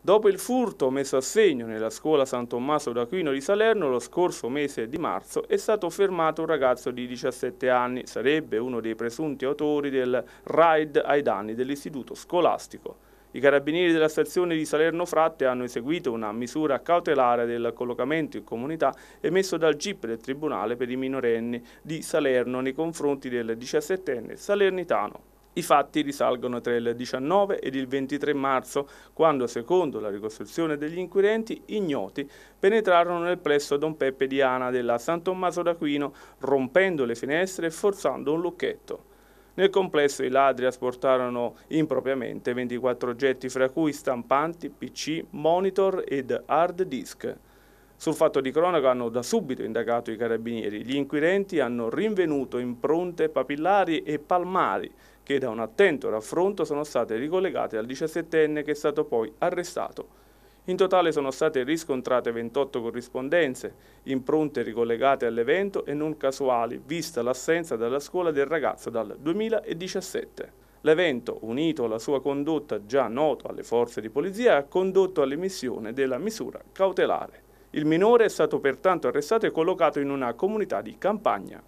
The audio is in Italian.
Dopo il furto messo a segno nella scuola San Tommaso d'Aquino di Salerno lo scorso mese di marzo è stato fermato un ragazzo di 17 anni, sarebbe uno dei presunti autori del raid ai danni dell'istituto scolastico. I carabinieri della stazione di Salerno Fratte hanno eseguito una misura cautelare del collocamento in comunità emesso dal GIP del Tribunale per i minorenni di Salerno nei confronti del 17enne salernitano. I fatti risalgono tra il 19 ed il 23 marzo, quando, secondo la ricostruzione degli inquirenti, ignoti penetrarono nel plesso Don Peppe di Ana della San Tommaso d'Aquino, rompendo le finestre e forzando un lucchetto. Nel complesso i ladri asportarono impropriamente 24 oggetti fra cui stampanti, pc, monitor ed hard disk. Sul fatto di cronaca hanno da subito indagato i carabinieri. Gli inquirenti hanno rinvenuto impronte papillari e palmari che da un attento raffronto sono state ricollegate al 17enne che è stato poi arrestato. In totale sono state riscontrate 28 corrispondenze, impronte ricollegate all'evento e non casuali, vista l'assenza dalla scuola del ragazzo dal 2017. L'evento, unito alla sua condotta già noto alle forze di polizia, ha condotto all'emissione della misura cautelare. Il minore è stato pertanto arrestato e collocato in una comunità di campagna.